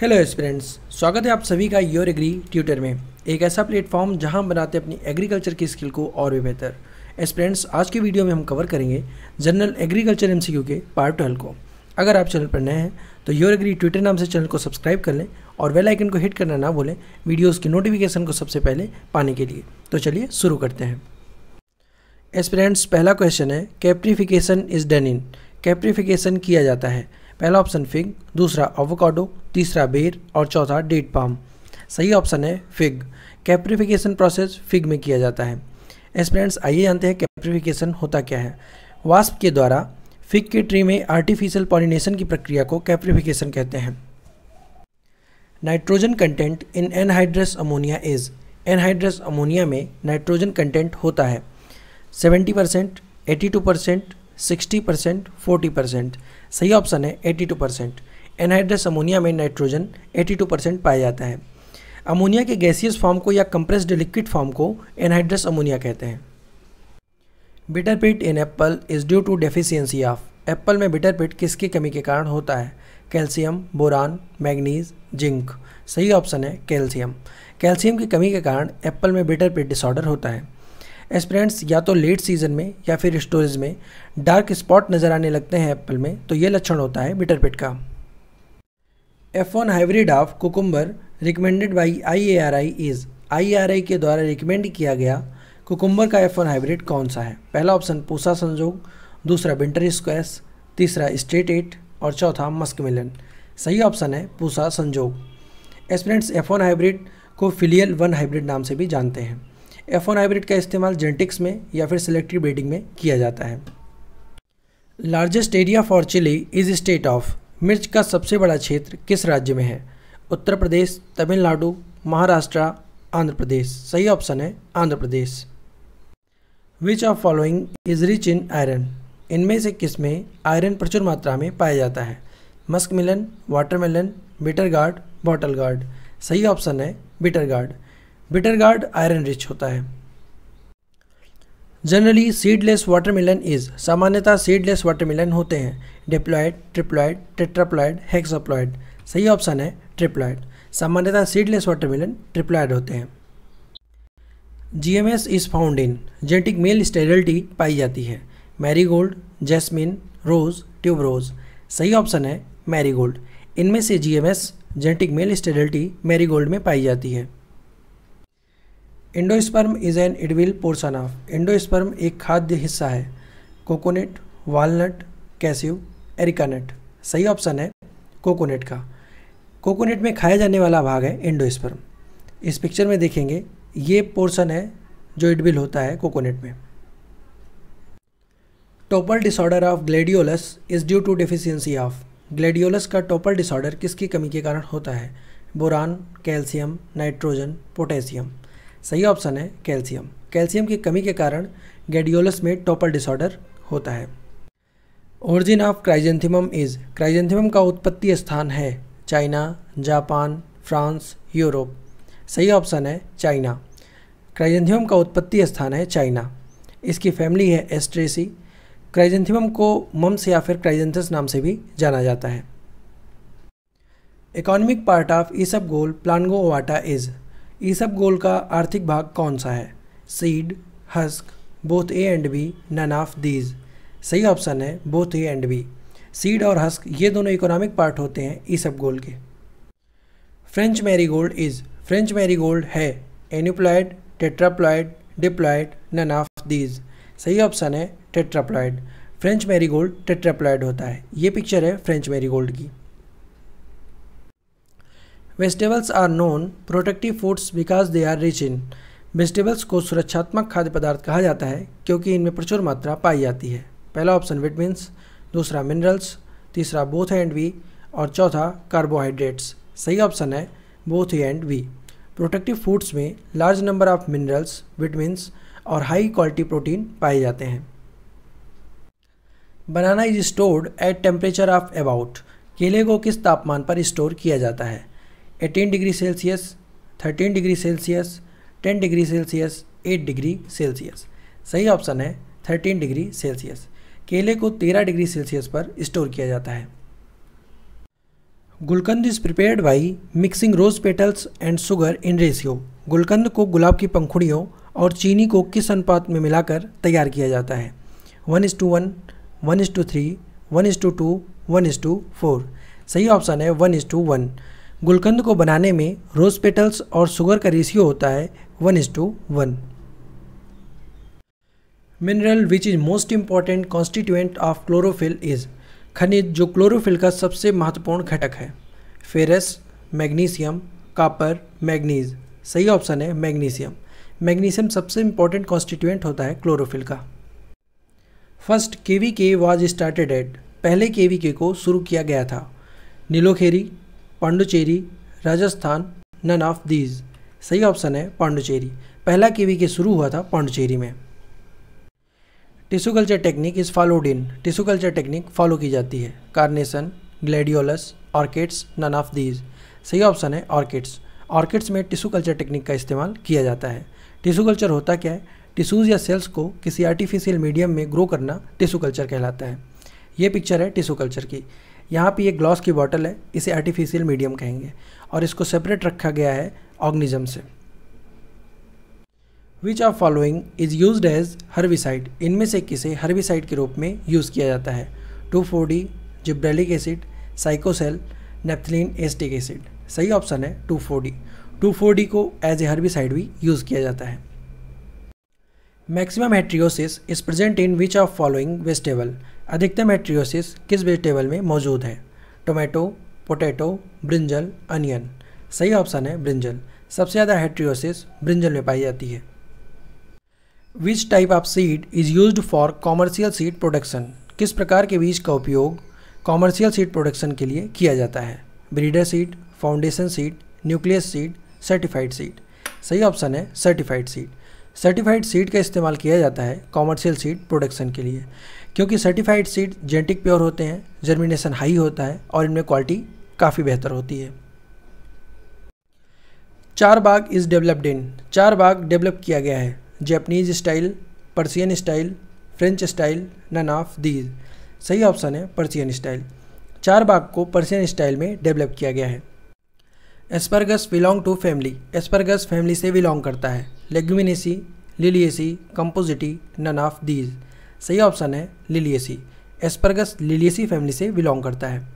hello students स्वागत है आप सभी का योर एग्री ट्यूटर में एक ऐसा प्लेटफॉर्म जहां हम बनाते अपनी एग्रीकल्चर की स्किल को और भी बेहतर स्टूडेंट्स eh, आज की वीडियो में हम कवर करेंगे जनरल एग्रीकल्चर एमसीक्यू के पार्ट ट्वेल्व को अगर आप चैनल पर नए हैं तो योर एग्री ट्विटर नाम से चैनल को सब्सक्राइब कर लें और वेल आइकन को हिट करना ना भूलें वीडियोज़ की नोटिफिकेशन को सबसे पहले पाने के लिए तो चलिए शुरू करते हैं एस्पिरेंट्स eh, पहला क्वेश्चन है कैप्टिफिकेशन इज़ डन इन कैप्टिफिकेशन किया जाता है पहला ऑप्शन फिग दूसरा अवोकाडो तीसरा बेर और चौथा डेट पाम सही ऑप्शन है फिग कैप्रिफिकेशन प्रोसेस फिग में किया जाता है एक्सप्रेंड्स आइए जानते हैं कैप्रिफिकेशन होता क्या है वास्प के द्वारा फिग के ट्री में आर्टिफिशियल पॉलिनेशन की प्रक्रिया को कैप्रिफिकेशन कहते हैं nitrogen content in anhydrous ammonia is anhydrous ammonia में नाइट्रोजन कंटेंट होता है 70 percent eighty two percent sixty percent forty percent सही ऑप्शन है 82 परसेंट एनहाइड्रस अमोनिया में नाइट्रोजन 82 परसेंट पाया जाता है अमोनिया के गैसियस फॉर्म को या कंप्रेस्ड लिक्विड फॉर्म को एनहाइड्रस अमोनिया कहते हैं bitter pit in apple is due to deficiency of apple में बिटर पिट किसकी कमी के कारण होता है कैल्शियम बोरान मैग्नीज जिंक सही ऑप्शन है कैल्शियम कैल्शियम की कमी के कारण एप्पल में बिटर पिट डिसऑर्डर होता है एस्पिरेंट्स या तो लेट सीजन में या फिर स्टोरेज में डार्क स्पॉट नज़र आने लगते हैं एप्पल में तो ये लक्षण होता है बिटर पिट का F one hybrid of cucumber recommended by I A R I is I A R I द्वारा रिकमेंड किया गया कुकुम्बर का एफ वन हाइब्रिड कौन सा है पहला ऑप्शन पूसा संजोग दूसरा विंटर स्क्वेस तीसरा स्टेट एट और चौथा मस्क मिलन सही ऑप्शन है Pusa Sanjog aspirants F one hybrid को फिलियल वन हाइब्रिड नाम से भी जानते हैं एफ वन हाइब्रिड का इस्तेमाल जेनेटिक्स में या फिर सेलेक्टिव ब्रीडिंग में किया जाता है largest area for chilli is state of मिर्च का सबसे बड़ा क्षेत्र किस राज्य में है उत्तर प्रदेश तमिलनाडु महाराष्ट्र आंध्र प्रदेश सही ऑप्शन है Andhra Pradesh which of following is rich in iron इनमें से किस में आयरन प्रचुर मात्रा में पाया जाता है muskmelon watermelon bitter gourd bottle gourd सही ऑप्शन है bitter gourd bitter gourd iron rich होता है जनरली सीडलेस वाटरमेलन इज सामान्यतः सीडलेस वाटरमेलन होते हैं डिप्लॉयड ट्रिप्लॉयड टेट्राप्लॉयड हेक्सोप्लॉयड सही ऑप्शन है ट्रिप्लॉयड सामान्यतः सीडलेस वाटरमेलन ट्रिप्लॉयड होते हैं G M S is found in genetic male sterility पाई जाती है मैरीगोल्ड जैस्मिन रोज ट्यूबरोज सही ऑप्शन है मैरीगोल्ड इनमें से G M S genetic male sterility marigold में पाई जाती है endosperm is an edible portion of endosperm एक खाद्य हिस्सा है कोकोनट वालनट कैस्यू एरिकानट सही ऑप्शन है कोकोनट का कोकोनट में खाया जाने वाला भाग है इंडोस्पर्म इस पिक्चर में देखेंगे ये पोर्सन है जो इडविल होता है कोकोनट में topple disorder of gladiolus is due to deficiency of gladiolus का टोपल डिसऑर्डर किसकी कमी के कारण होता है बोरान कैल्शियम नाइट्रोजन पोटेशियम सही ऑप्शन है कैल्शियम कैल्शियम की कमी के कारण गेडियोलस में टॉपर डिसऑर्डर होता है origin of chrysanthemum is chrysanthemum का उत्पत्ति स्थान है चाइना जापान फ्रांस यूरोप सही ऑप्शन है चाइना क्राइजेंथियम का उत्पत्ति स्थान है चाइना इसकी फैमिली है एस्ट्रेसी क्राइजेंथियम को मम्स या फिर क्राइजेंथस नाम से भी जाना जाता है इकोनॉमिक पार्ट ऑफ ईसब गोल प्लानगो ओवाटा इज ईसब गोल का आर्थिक भाग कौन सा है seed husk both A and B none of these सही ऑप्शन है both A and B seed और हस्क ये दोनों इकोनॉमिक पार्ट होते हैं ईसब गोल के French marigold is French gold है aneuploid tetraploid diploid none of these सही ऑप्शन है टेट्राप्लॉयड फ्रेंच गोल्ड टेट्राप्लॉयड होता है ये पिक्चर है फ्रेंच गोल्ड की vegetables are non protective foods because they are rich in vegetables को सुरक्षात्मक खाद्य पदार्थ कहा जाता है क्योंकि इनमें प्रचुर मात्रा पाई जाती है पहला ऑप्शन विटमिन्स दूसरा मिनरल्स तीसरा बोथ एंड वी और चौथा कार्बोहाइड्रेट्स सही ऑप्शन है both and B protective foods में large number of minerals vitamins और हाई क्वालिटी प्रोटीन पाए जाते हैं banana is stored at temperature of about केले को किस तापमान पर स्टोर किया जाता है eighteen degree Celsius thirteen degree Celsius ten degree Celsius eight degree Celsius सही ऑप्शन है थर्टीन डिग्री सेल्सियस केले को तेरह डिग्री सेल्सियस पर स्टोर किया जाता है gulkand is prepared by mixing rose petals and sugar in ratio gulkand को गुलाब की पंखुड़ियों और चीनी को किस अनुपात में मिलाकर तैयार किया जाता है one is to one one is to three one is to two one is to four सही ऑप्शन है वन इज टू वन गुलकंद को बनाने में रोज़ पेटल्स और शुगर का रेशियो होता है one is to one mineral which is most important constituent of chlorophyll is खनिज जो क्लोरोफिल का सबसे महत्वपूर्ण घटक है फेरस मैग्नीशियम कापर मैग्नीज सही ऑप्शन है मैग्नीशियम मैग्नीशियम सबसे इम्पॉर्टेंट कॉन्स्टिट्यूएंट होता है क्लोरोफिल का फर्स्ट के वी के वॉज स्टार्टेड एट पहले के वी के को शुरू किया गया था Nilokheri Pondicherry Rajasthan none of these सही ऑप्शन है पांडुचेरी पहला कीवी के शुरू हुआ था पांडुचेरी में tissue culture technique is followed in tissue culture technique follow की जाती है carnation gladiolus orchids none of these सही ऑप्शन है ऑर्किड्स ऑर्किड्स में टिश्यू कल्चर टेक्निक का इस्तेमाल किया जाता है टिश्यू कल्चर होता क्या है टिश्यूज़ या सेल्स को किसी आर्टिफिशियल मीडियम में ग्रो करना टिश्यू कल्चर कहलाता है ये पिक्चर है टिश्यू कल्चर की यहाँ पे ये ग्लॉस की बॉटल है इसे आर्टिफिशियल मीडियम कहेंगे और इसको सेपरेट रखा गया है ऑर्गनिज्म से which of following is use as herbicide इनमें से किसे हर्बिसाइड के रूप में यूज़ किया जाता है two four D gibberellic acid cycocel naphthalene acetic acid सही ऑप्शन है two four D two four D को एज ए हर्बिसाइड भी यूज़ किया जाता है maximum heterosis is present in which of following vegetable अधिकतम एट्रियोसिस किस वेजिटेबल में मौजूद है टोमेटो पोटैटो ब्रिंजल अनियन सही ऑप्शन है ब्रिंजल सबसे ज़्यादा हेट्रियोसिस ब्रिंजल में पाई जाती है which type of seed is use for commercial seed production किस प्रकार के बीज का उपयोग कॉमर्शियल सीड प्रोडक्शन के लिए किया जाता है breeder seed foundation seed nucleus seed certified seed सही ऑप्शन है सर्टिफाइड सीड सर्टिफाइड सीड का इस्तेमाल किया जाता है कॉमर्शियल सीड प्रोडक्शन के लिए क्योंकि सर्टिफाइड सीड जेनेटिक प्योर होते हैं जर्मिनेशन हाई होता है और इनमें क्वालिटी काफ़ी बेहतर होती है चार बाग इज़ डेवलप्ड इन चार बाग डेवलप किया गया है Japanese style Persian style French style none of these सही ऑप्शन है पर्सियन स्टाइल चार बाग को पर्सियन स्टाइल में डेवलप किया गया है asparagus belong to family asparagus family से बिलोंग करता है leguminosae liliaceae compositae none of these सही ऑप्शन है लिलियसी एस्परगस लिलियसी फैमिली से बिलोंग करता है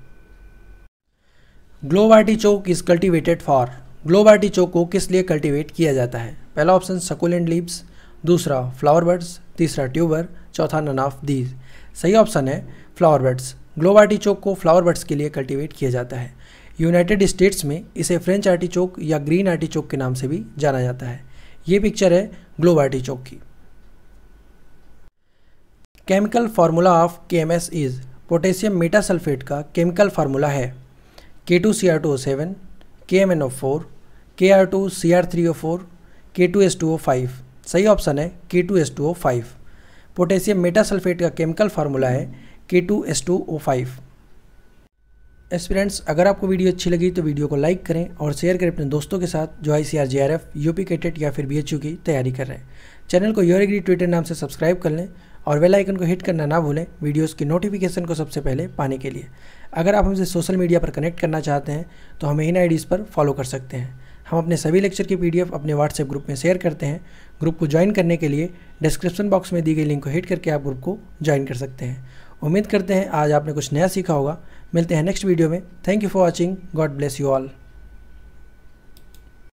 globe artichoke is cultivated for globe artichoke को किस लिए कल्टिवेट किया जाता है पहला ऑप्शन सकुलेंट लीव्स दूसरा फ्लावर बर्ड्स तीसरा ट्यूबर चौथा नन ऑफ दीज सही ऑप्शन है फ्लावर बर्ड्स ग्लोबार्टी चौक को फ्लावर बर्ड्स के लिए कल्टिवेट किया जाता है यूनाइटेड स्टेट्स में इसे फ्रेंच चौक या ग्रीन चौक के नाम से भी जाना जाता है ये पिक्चर है ग्लोवाटी चौक की chemical formula of K M S is potassium sulphate का केमिकल फार्मूला है K two C R two O seven K M N O four K R two C R three O four K two S two O five सही option है K two S two O five potassium sulphate का chemical formula है K two S two O five aspirants अगर आपको video अच्छी लगी तो video को लाइक करें और शेयर करें अपने दोस्तों के साथ जो I C R J R F U P CATET या फिर बी एच यू की तैयारी कर रहे हैं चैनल को योर एग्री ट्विटर नाम से सब्सक्राइब कर लें और बेल आइकन को हिट करना ना भूलें वीडियोस की नोटिफिकेशन को सबसे पहले पाने के लिए अगर आप हमसे सोशल मीडिया पर कनेक्ट करना चाहते हैं तो हमें इन आई पर फॉलो कर सकते हैं हम अपने सभी लेक्चर की पी अपने व्हाट्सएप ग्रुप में शेयर करते हैं ग्रुप को ज्वाइन करने के लिए डिस्क्रिप्शन बॉक्स में दी गई लिंक को हिट करके आप ग्रुप को ज्वाइन कर सकते हैं उम्मीद करते हैं आज आपने कुछ नया सीखा होगा मिलते हैं नेक्स्ट वीडियो में thank you for watching God bless you all